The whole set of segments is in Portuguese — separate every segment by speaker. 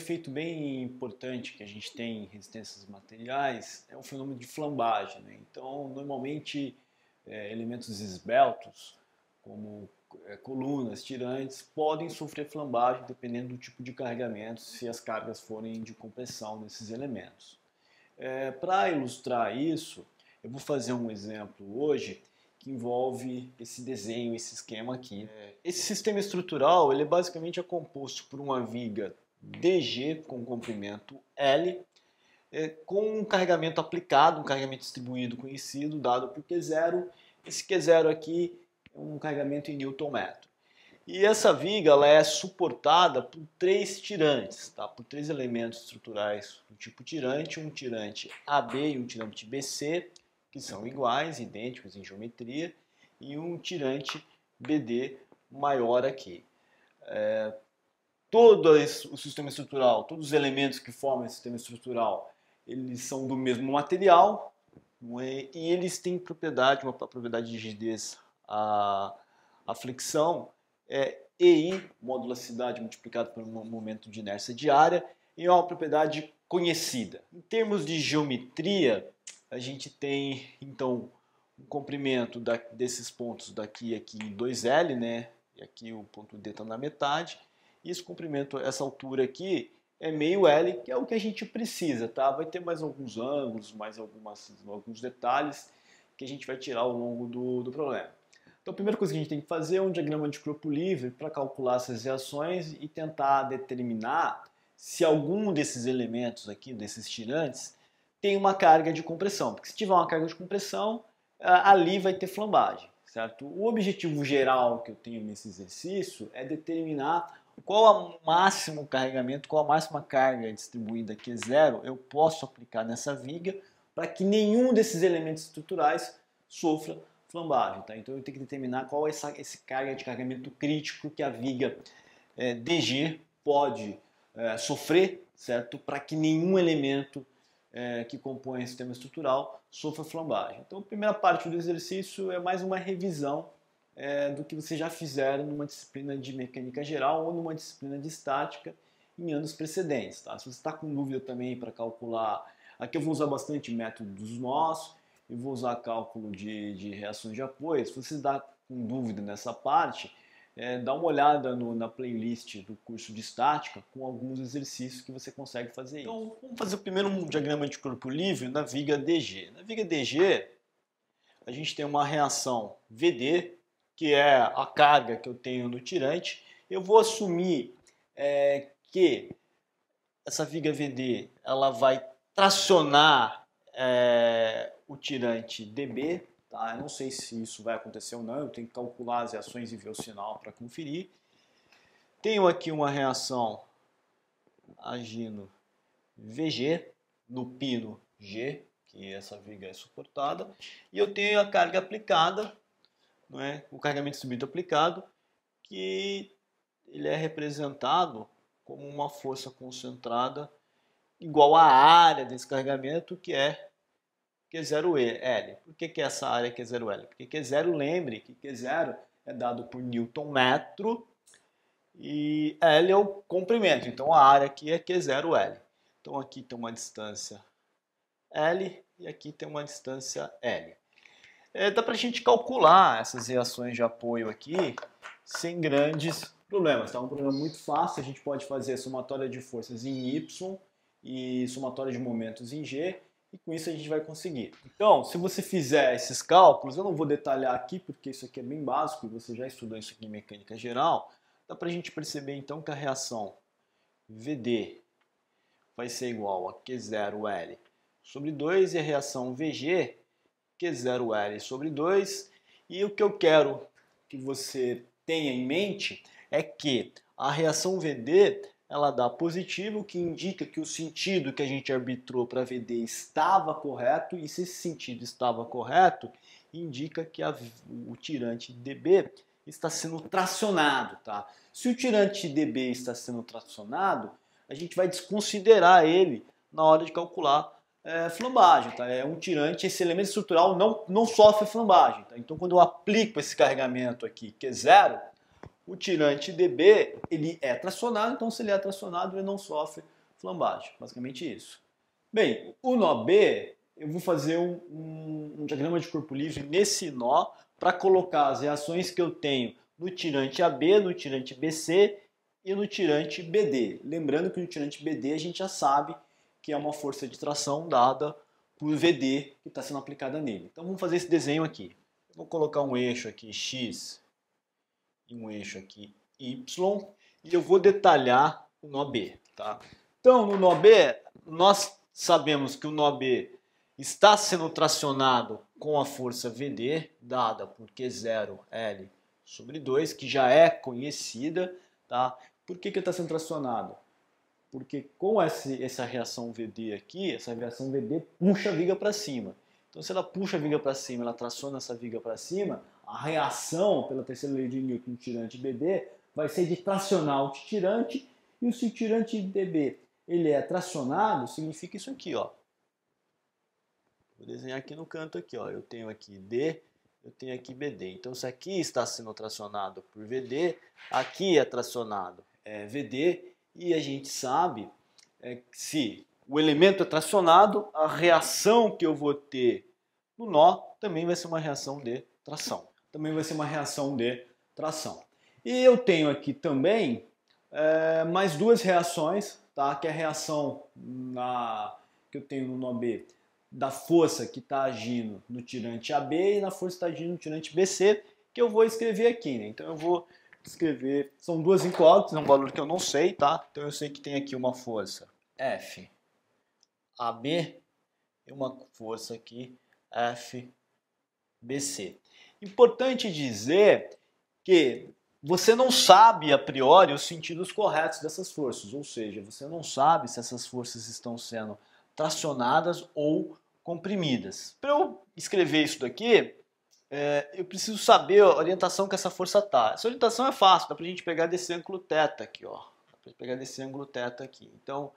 Speaker 1: efeito bem importante que a gente tem em resistências materiais é o fenômeno de flambagem. Né? Então, normalmente, é, elementos esbeltos, como é, colunas, tirantes, podem sofrer flambagem dependendo do tipo de carregamento, se as cargas forem de compressão nesses elementos. É, Para ilustrar isso, eu vou fazer um exemplo hoje que envolve esse desenho, esse esquema aqui. Né? Esse sistema estrutural ele é basicamente é composto por uma viga DG com comprimento L, é, com um carregamento aplicado, um carregamento distribuído conhecido, dado por Q0. Esse Q0 aqui é um carregamento em Newton metro. E essa viga ela é suportada por três tirantes, tá? por três elementos estruturais do tipo tirante, um tirante AB e um tirante BC, que são iguais, idênticos em geometria, e um tirante BD maior aqui. É, todo o sistema estrutural, todos os elementos que formam esse sistema estrutural, eles são do mesmo material é? e eles têm propriedade, uma propriedade de rigidez, a, a flexão é EI, modulacidade multiplicado por um momento de inércia diária, e é uma propriedade conhecida. Em termos de geometria, a gente tem então um comprimento da, desses pontos daqui aqui em 2L, né? E aqui o ponto D está na metade. E esse comprimento, essa altura aqui, é meio L, que é o que a gente precisa, tá? Vai ter mais alguns ângulos, mais algumas, alguns detalhes que a gente vai tirar ao longo do, do problema. Então a primeira coisa que a gente tem que fazer é um diagrama de corpo livre para calcular essas reações e tentar determinar se algum desses elementos aqui, desses tirantes, tem uma carga de compressão. Porque se tiver uma carga de compressão, ali vai ter flambagem, certo? O objetivo geral que eu tenho nesse exercício é determinar qual o máximo carregamento, qual a máxima carga distribuída que é zero, eu posso aplicar nessa viga para que nenhum desses elementos estruturais sofra flambagem. Tá? Então eu tenho que determinar qual é essa, esse carga de carregamento crítico que a viga é, DG pode é, sofrer, certo? Para que nenhum elemento é, que compõe o sistema estrutural sofra flambagem. Então a primeira parte do exercício é mais uma revisão é, do que vocês já fizeram numa disciplina de mecânica geral ou numa disciplina de estática em anos precedentes. Tá? Se você está com dúvida também para calcular, aqui eu vou usar bastante métodos nossos, eu vou usar cálculo de, de reações de apoio. Se você está com dúvida nessa parte, é, dá uma olhada no, na playlist do curso de estática com alguns exercícios que você consegue fazer. Então, vamos fazer o primeiro um diagrama de corpo livre na viga DG. Na viga DG, a gente tem uma reação VD que é a carga que eu tenho no tirante, eu vou assumir é, que essa viga VD ela vai tracionar é, o tirante DB, tá? Eu não sei se isso vai acontecer ou não, eu tenho que calcular as reações e ver o sinal para conferir. Tenho aqui uma reação agindo VG no pino G, que essa viga é suportada, e eu tenho a carga aplicada não é? o carregamento subido aplicado, que ele é representado como uma força concentrada igual à área desse carregamento, que é Q0L. Por que, que é essa área Q0L? Porque Q0, lembre que Q0 é dado por newton metro e L é o comprimento, então a área aqui é Q0L. Então aqui tem uma distância L e aqui tem uma distância L é, dá para a gente calcular essas reações de apoio aqui sem grandes problemas. Tá? É um problema muito fácil, a gente pode fazer somatória de forças em Y e somatória de momentos em G, e com isso a gente vai conseguir. Então, se você fizer esses cálculos, eu não vou detalhar aqui porque isso aqui é bem básico e você já estudou isso aqui em mecânica geral, dá para a gente perceber então que a reação VD vai ser igual a Q0L sobre 2 e a reação VG que 0L sobre 2. E o que eu quero que você tenha em mente é que a reação VD ela dá positivo, que indica que o sentido que a gente arbitrou para VD estava correto, e se esse sentido estava correto, indica que a, o tirante DB está sendo tracionado. Tá? Se o tirante DB está sendo tracionado, a gente vai desconsiderar ele na hora de calcular é, flambagem, tá? É um tirante, esse elemento estrutural não, não sofre flambagem, tá? Então quando eu aplico esse carregamento aqui, que é zero, o tirante DB, ele é tracionado, então se ele é tracionado, ele não sofre flambagem. Basicamente isso. Bem, o nó B, eu vou fazer um, um, um diagrama de corpo livre nesse nó para colocar as reações que eu tenho no tirante AB, no tirante BC e no tirante BD. Lembrando que no tirante BD a gente já sabe que é uma força de tração dada por VD que está sendo aplicada nele. Então vamos fazer esse desenho aqui. vou colocar um eixo aqui X e um eixo aqui Y e eu vou detalhar o nó B. Tá? Então no nó B nós sabemos que o nó B está sendo tracionado com a força VD dada por Q0L sobre 2, que já é conhecida. Tá? Por que, que ele está sendo tracionado? porque com essa reação VD aqui, essa reação VD puxa a viga para cima. Então, se ela puxa a viga para cima, ela traciona essa viga para cima, a reação pela terceira lei de Newton tirante BD vai ser de tracionar o tirante e o se o tirante DB ele é tracionado, significa isso aqui, ó. Vou desenhar aqui no canto aqui, ó. Eu tenho aqui D, eu tenho aqui BD. Então, se aqui está sendo tracionado por VD, aqui é tracionado é, VD e a gente sabe é, que se o elemento é tracionado, a reação que eu vou ter no nó também vai ser uma reação de tração. Também vai ser uma reação de tração. E eu tenho aqui também é, mais duas reações, tá? que é a reação na, que eu tenho no nó B da força que está agindo no tirante AB e na força que está agindo no tirante BC, que eu vou escrever aqui. Né? Então eu vou escrever. São duas incógnitas, é um valor que eu não sei, tá? Então eu sei que tem aqui uma força F AB e uma força aqui FBC. Importante dizer que você não sabe a priori os sentidos corretos dessas forças, ou seja, você não sabe se essas forças estão sendo tracionadas ou comprimidas. Para eu escrever isso daqui, é, eu preciso saber a orientação que essa força está. Essa orientação é fácil, dá para a gente pegar desse ângulo θ aqui, ó. Dá para pegar desse ângulo θ aqui. Então,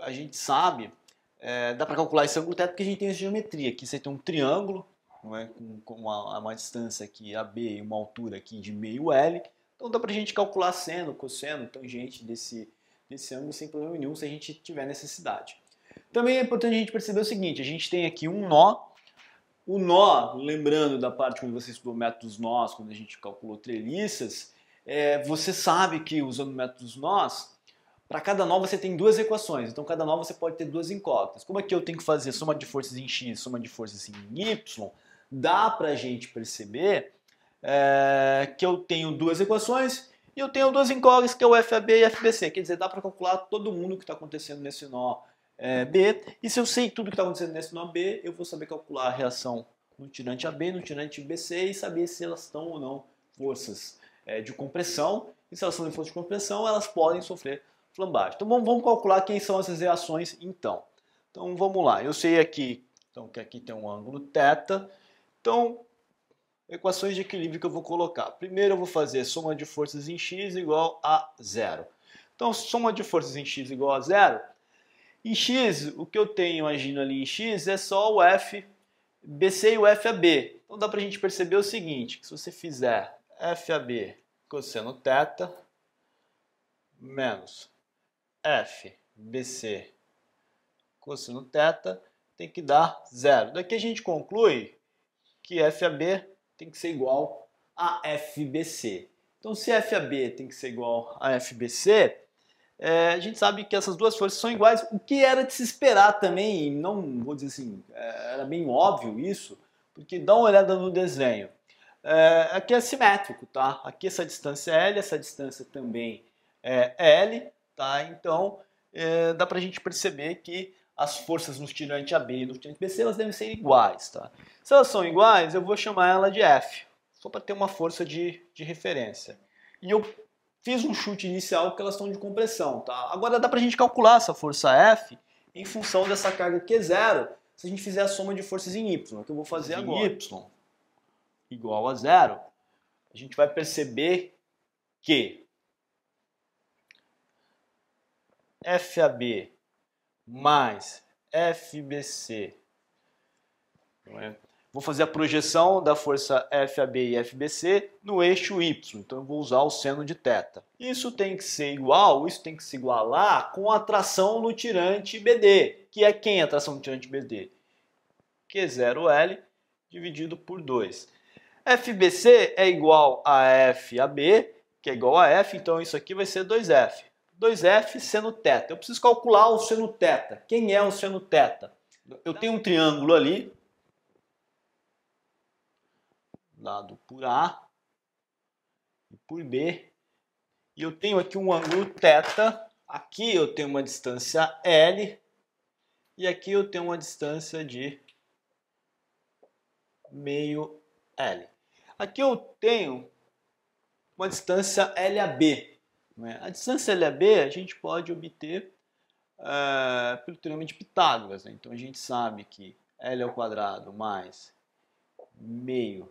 Speaker 1: a gente sabe, é, dá para calcular esse ângulo θ porque a gente tem essa geometria. Aqui você tem um triângulo, não é? com, com uma, uma, distância aqui AB e uma altura aqui de meio L. Então dá para a gente calcular seno, cosseno, tangente desse, desse ângulo sem problema nenhum se a gente tiver necessidade. Também é importante a gente perceber o seguinte, a gente tem aqui um nó o nó, lembrando da parte quando você estudou métodos nós, quando a gente calculou treliças, é, você sabe que usando métodos nós, para cada nó você tem duas equações, então cada nó você pode ter duas incógnitas. Como é que eu tenho que fazer soma de forças em x, soma de forças em y? Dá para a gente perceber é, que eu tenho duas equações e eu tenho duas incógnitas que é o FAB e o FBC, quer dizer, dá para calcular todo mundo que está acontecendo nesse nó é, B. E se eu sei tudo que está acontecendo nesse nó B, eu vou saber calcular a reação no tirante AB, no tirante BC e saber se elas estão ou não forças é, de compressão. E se elas são em força de compressão, elas podem sofrer flambagem. Então vamos, vamos, calcular quem são essas reações então. Então vamos lá. Eu sei aqui então, que aqui tem um ângulo θ. Então, equações de equilíbrio que eu vou colocar. Primeiro eu vou fazer soma de forças em x igual a zero. Então, soma de forças em x igual a zero em x, o que eu tenho agindo ali em x é só o f BC e o FAB. Então dá para a gente perceber o seguinte, que se você fizer FAB cosseno θ menos FBC cosseno θ tem que dar zero. Daqui a gente conclui que FAB tem que ser igual a FBC. Então se FAB tem que ser igual a FBC, é, a gente sabe que essas duas forças são iguais, o que era de se esperar também, não vou dizer assim, é, era bem óbvio isso, porque dá uma olhada no desenho. É, aqui é simétrico, tá? Aqui essa distância é L, essa distância também é, é L, tá? Então é, dá pra gente perceber que as forças no tirante AB e no tirante BC elas devem ser iguais, tá? Se elas são iguais, eu vou chamar ela de F, só para ter uma força de, de referência. E eu Fiz um chute inicial porque elas estão de compressão, tá? Agora dá para a gente calcular essa força F em função dessa carga Q0, se a gente fizer a soma de forças em Y, que eu vou fazer em agora. Y igual a zero, a gente vai perceber que FAB mais FBC Vou fazer a projeção da força FAB e FBC no eixo Y, então eu vou usar o seno de θ. Isso tem que ser igual, isso tem que se igualar com a tração no tirante BD, que é quem é a tração no tirante BD? Que 0L dividido por 2. FBC é igual a FAB, que é igual a F, então isso aqui vai ser 2F. 2F seno θ. Eu preciso calcular o seno θ. Quem é o seno θ? Eu tenho um triângulo ali, dado por A e por B. E eu tenho aqui um ângulo θ, aqui eu tenho uma distância L, e aqui eu tenho uma distância de meio L. Aqui eu tenho uma distância LAB. Né? A distância LAB a gente pode obter é, pelo teorema de Pitágoras. Né? Então a gente sabe que L ao quadrado mais meio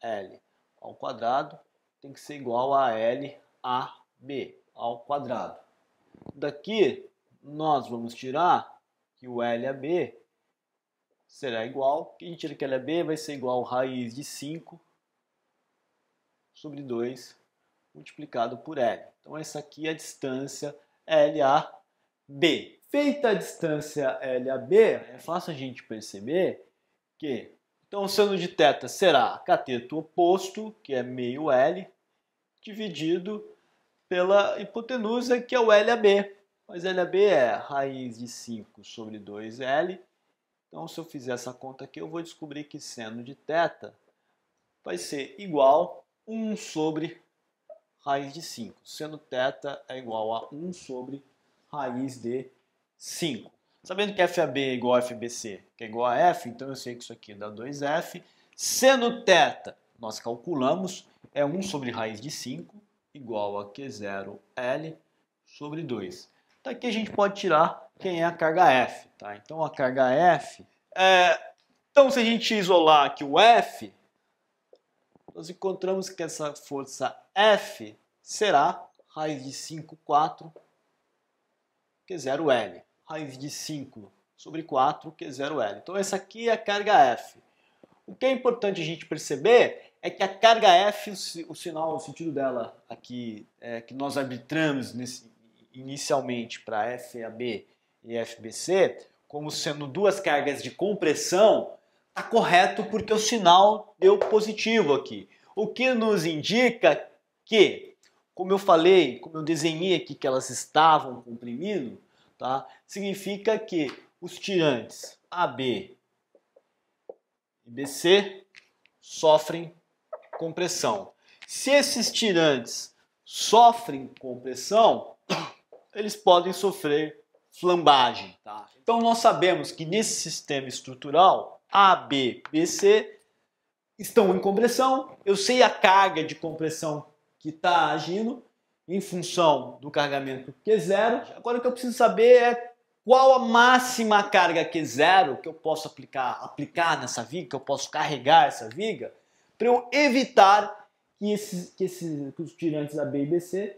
Speaker 1: L ao quadrado tem que ser igual a LAB ao quadrado. Daqui nós vamos tirar que o LAB será igual, a gente tira que LAB vai ser igual a raiz de 5 sobre 2 multiplicado por L. Então essa aqui é a distância LAB. Feita a distância LAB, é fácil a gente perceber que então, o seno de θ será cateto oposto, que é meio L, dividido pela hipotenusa, que é o LAB. Mas LAB é raiz de 5 sobre 2L. Então, se eu fizer essa conta aqui, eu vou descobrir que seno de θ vai ser igual a 1 sobre raiz de 5, sendo θ é igual a 1 sobre raiz de 5. Sabendo que FAB é igual a FBC, que é igual a F, então eu sei que isso aqui dá 2F. Seno θ, nós calculamos, é 1 sobre raiz de 5, igual a Q0L sobre 2. Daqui então a gente pode tirar quem é a carga F. Tá? Então a carga F é... Então se a gente isolar aqui o F, nós encontramos que essa força F será raiz de 5, 4, que 0L raiz de 5 sobre 4, que é 0L. Então essa aqui é a carga F. O que é importante a gente perceber é que a carga F, o sinal, o sentido dela aqui, é, que nós arbitramos nesse, inicialmente para FAB e FBC, como sendo duas cargas de compressão, está correto porque o sinal deu positivo aqui. O que nos indica que, como eu falei, como eu desenhei aqui que elas estavam comprimindo, tá? Significa que os tirantes AB e BC sofrem compressão. Se esses tirantes sofrem compressão, eles podem sofrer flambagem. Tá? Então nós sabemos que nesse sistema estrutural, AB, e BC estão em compressão. Eu sei a carga de compressão que está agindo em função do carregamento Q0. Agora o que eu preciso saber é qual a máxima carga Q0 que eu posso aplicar, aplicar nessa viga, que eu posso carregar essa viga, para eu evitar que, esses, que, esses, que os tirantes A, B e B, C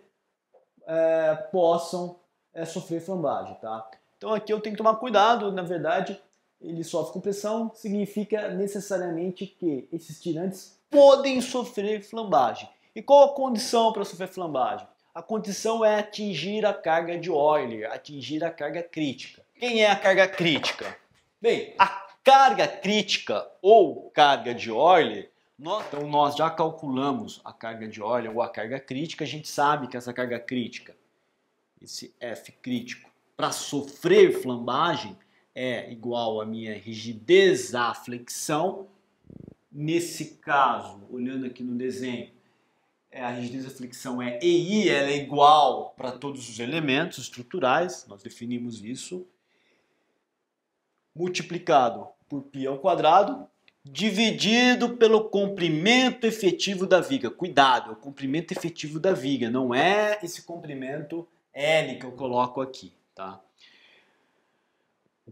Speaker 1: é, possam é, sofrer flambagem, tá? Então aqui eu tenho que tomar cuidado, na verdade, ele sofre com pressão, significa necessariamente que esses tirantes podem sofrer flambagem. E qual a condição para sofrer flambagem? A condição é atingir a carga de Euler, atingir a carga crítica. Quem é a carga crítica? Bem, a carga crítica ou carga de Euler, nós, então nós já calculamos a carga de Euler ou a carga crítica, a gente sabe que essa carga crítica, esse F crítico, para sofrer flambagem é igual à minha rigidez à flexão. Nesse caso, olhando aqui no desenho, é, a rigidez da flexão é EI, ela é igual para todos os elementos estruturais, nós definimos isso, multiplicado por π ao quadrado, dividido pelo comprimento efetivo da viga. Cuidado, é o comprimento efetivo da viga, não é esse comprimento L que eu coloco aqui, tá?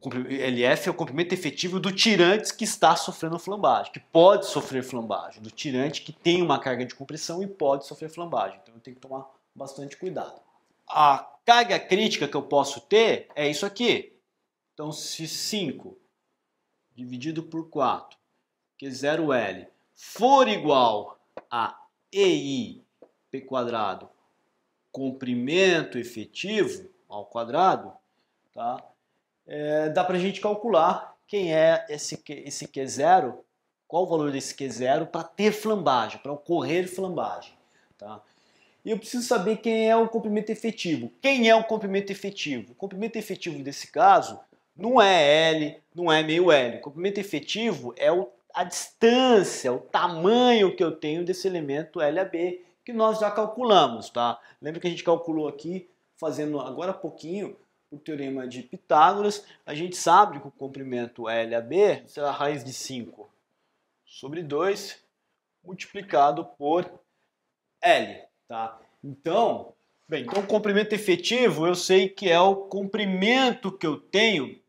Speaker 1: LF é o comprimento efetivo do tirante que está sofrendo flambagem, que pode sofrer flambagem, do tirante que tem uma carga de compressão e pode sofrer flambagem. Então eu tenho que tomar bastante cuidado. A carga crítica que eu posso ter é isso aqui. Então se 5 dividido por 4, que é 0L, for igual a EI quadrado comprimento efetivo ao quadrado, tá? é, dá para a gente calcular quem é esse, esse Q0, qual o valor desse Q0 para ter flambagem, para ocorrer flambagem. Tá? E eu preciso saber quem é o comprimento efetivo. Quem é o comprimento efetivo? O comprimento efetivo desse caso não é L, não é meio L. O comprimento efetivo é o, a distância, o tamanho que eu tenho desse elemento LAB, que nós já calculamos. Tá? Lembra que a gente calculou aqui, fazendo agora pouquinho, o teorema de Pitágoras, a gente sabe que o comprimento LAB será a raiz de 5 sobre 2 multiplicado por L. Tá? Então, bem, então o comprimento efetivo eu sei que é o comprimento que eu tenho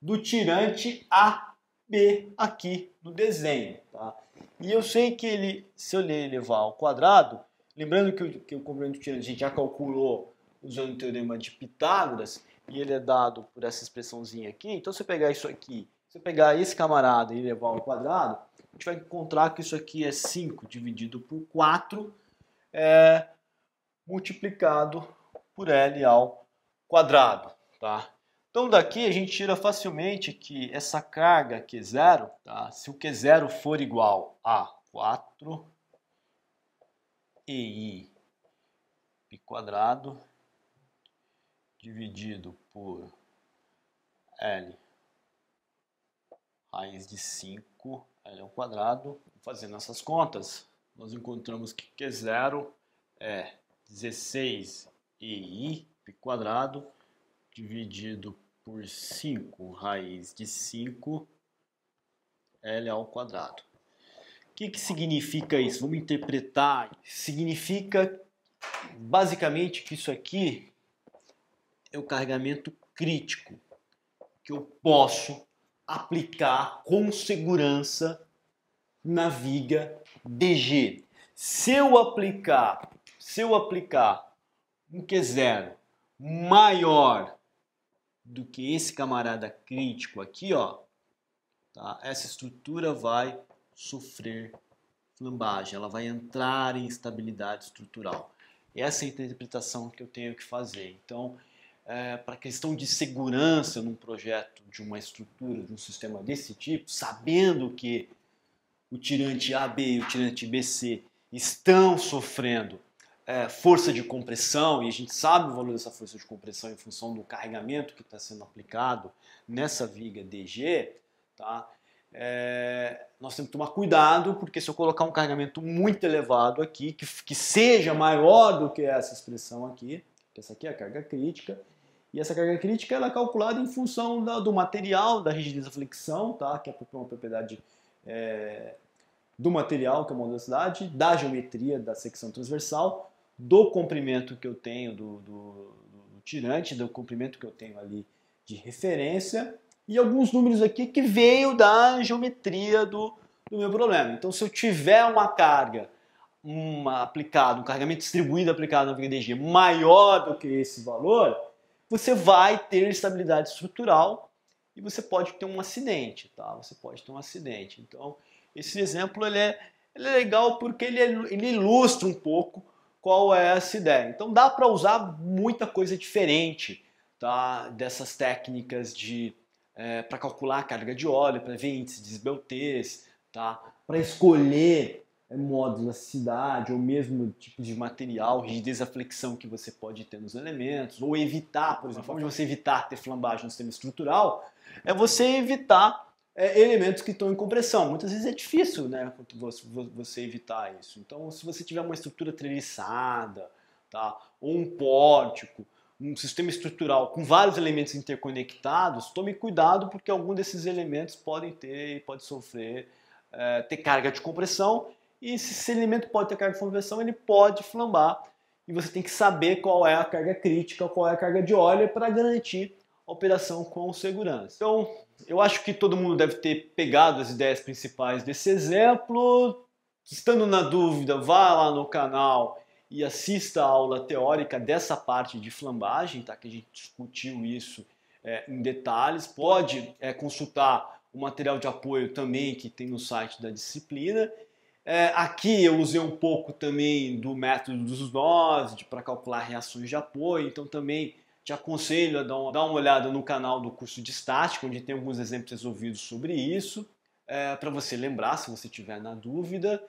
Speaker 1: do tirante AB aqui no desenho. Tá? E eu sei que ele, se eu levar ao quadrado, lembrando que o, que o comprimento do tirante a gente já calculou usando o teorema de Pitágoras, e ele é dado por essa expressãozinha aqui, então se eu pegar isso aqui, se eu pegar esse camarada e levar ao quadrado, a gente vai encontrar que isso aqui é 5 dividido por 4 é, multiplicado por L ao quadrado. Tá? Então daqui a gente tira facilmente que essa carga Q0, é tá? se o Q0 for igual a 4 EI dividido por L raiz de 5, L ao quadrado. Fazendo essas contas, nós encontramos que Q0 é 16i quadrado dividido por 5 raiz de 5 L ao quadrado. O que, que significa isso? Vamos interpretar. Significa basicamente que isso aqui é o carregamento crítico que eu posso aplicar com segurança na viga DG. Se eu aplicar, se eu aplicar um Q0 maior do que esse camarada crítico aqui, ó, tá? essa estrutura vai sofrer flambagem, ela vai entrar em instabilidade estrutural. Essa é a interpretação que eu tenho que fazer. Então, é, eh, para a questão de segurança num projeto de uma estrutura, de um sistema desse tipo, sabendo que o tirante AB e o tirante BC estão sofrendo é, força de compressão, e a gente sabe o valor dessa força de compressão em função do carregamento que está sendo aplicado nessa viga DG, tá? É, nós temos que tomar cuidado, porque se eu colocar um carregamento muito elevado aqui, que, que seja maior do que essa expressão aqui, que essa aqui é a carga crítica, e essa carga crítica ela é calculada em função da, do material, da rigidez da flexão, tá? que é uma propriedade é, do material, que é uma velocidade, da geometria da secção transversal, do comprimento que eu tenho do, do, do tirante, do comprimento que eu tenho ali de referência, e alguns números aqui que veio da geometria do, do meu problema. Então, se eu tiver uma carga uma aplicada, um carregamento distribuído aplicado na VDG maior do que esse valor, você vai ter estabilidade estrutural e você pode ter um acidente, tá? Você pode ter um acidente. Então, esse exemplo ele é, ele é legal porque ele, é, ele ilustra um pouco qual é essa ideia. Então, dá para usar muita coisa diferente tá? dessas técnicas de é, para calcular a carga de óleo, para ver índices de esbeltez, tá? para escolher é modos da cidade, ou mesmo tipo de material, rigidez a flexão que você pode ter nos elementos, ou evitar, por exemplo, uma forma de você evitar ter flambagem no sistema estrutural é você evitar é, elementos que estão em compressão. Muitas vezes é difícil né, você evitar isso. Então, se você tiver uma estrutura treliçada, tá, ou um pórtico, um sistema estrutural com vários elementos interconectados, tome cuidado porque algum desses elementos podem ter e pode sofrer é, ter carga de compressão e se esse elemento pode ter carga de conversão, ele pode flambar. E você tem que saber qual é a carga crítica, qual é a carga de óleo para garantir a operação com segurança. Então, eu acho que todo mundo deve ter pegado as ideias principais desse exemplo. Estando na dúvida, vá lá no canal e assista a aula teórica dessa parte de flambagem, tá? que a gente discutiu isso é, em detalhes. Pode é, consultar o material de apoio também que tem no site da disciplina. É, aqui eu usei um pouco também do método dos nós para calcular reações de apoio, então também te aconselho a dar, um, dar uma olhada no canal do curso de estática, onde tem alguns exemplos resolvidos sobre isso, é, para você lembrar se você tiver na dúvida.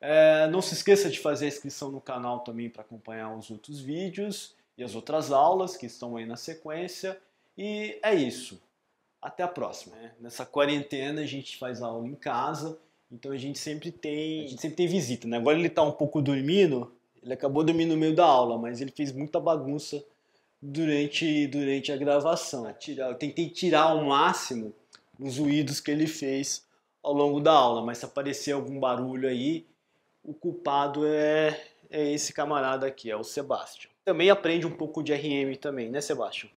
Speaker 1: É, não se esqueça de fazer a inscrição no canal também para acompanhar os outros vídeos e as outras aulas que estão aí na sequência. E é isso. Até a próxima. Né? Nessa quarentena a gente faz aula em casa. Então a gente sempre tem, a gente sempre tem visita, né? Agora ele está um pouco dormindo, ele acabou dormindo no meio da aula, mas ele fez muita bagunça durante, durante a gravação. É eu tentei tirar ao máximo os ruídos que ele fez ao longo da aula, mas se aparecer algum barulho aí, o culpado é, é esse camarada aqui, é o Sebastião. Também aprende um pouco de RM também, né, Sebastião?